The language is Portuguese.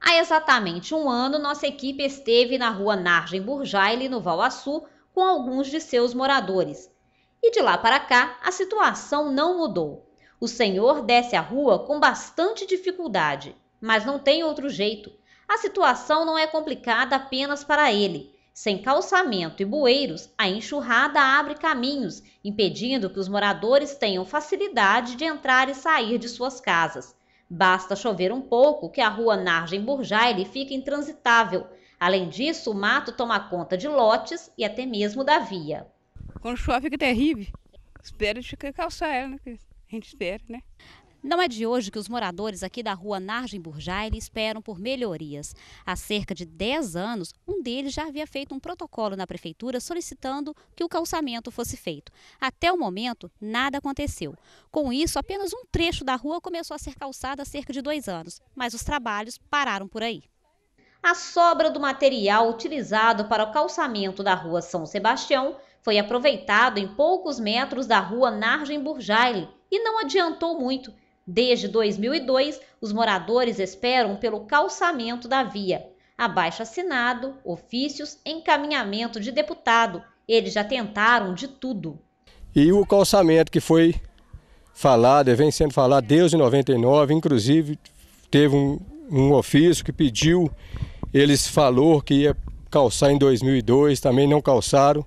Há exatamente um ano, nossa equipe esteve na rua Nargem Burjaile, no Valaçu, com alguns de seus moradores. E de lá para cá, a situação não mudou. O senhor desce a rua com bastante dificuldade, mas não tem outro jeito. A situação não é complicada apenas para ele. Sem calçamento e bueiros, a enxurrada abre caminhos, impedindo que os moradores tenham facilidade de entrar e sair de suas casas. Basta chover um pouco que a rua Nargem Burjaile fica intransitável. Além disso, o mato toma conta de lotes e até mesmo da via. Quando chove fica é terrível. Espero ficar calçar ela, né? A gente espera, né? Não é de hoje que os moradores aqui da rua Nargem Burjaile esperam por melhorias. Há cerca de 10 anos, um deles já havia feito um protocolo na prefeitura solicitando que o calçamento fosse feito. Até o momento, nada aconteceu. Com isso, apenas um trecho da rua começou a ser calçada há cerca de dois anos, mas os trabalhos pararam por aí. A sobra do material utilizado para o calçamento da rua São Sebastião foi aproveitado em poucos metros da rua Nargem Burjaile e não adiantou muito Desde 2002, os moradores esperam pelo calçamento da via. Abaixo assinado, ofícios, encaminhamento de deputado. Eles já tentaram de tudo. E o calçamento que foi falado, vem sendo falado desde 99, inclusive teve um, um ofício que pediu, eles falou que ia calçar em 2002, também não calçaram.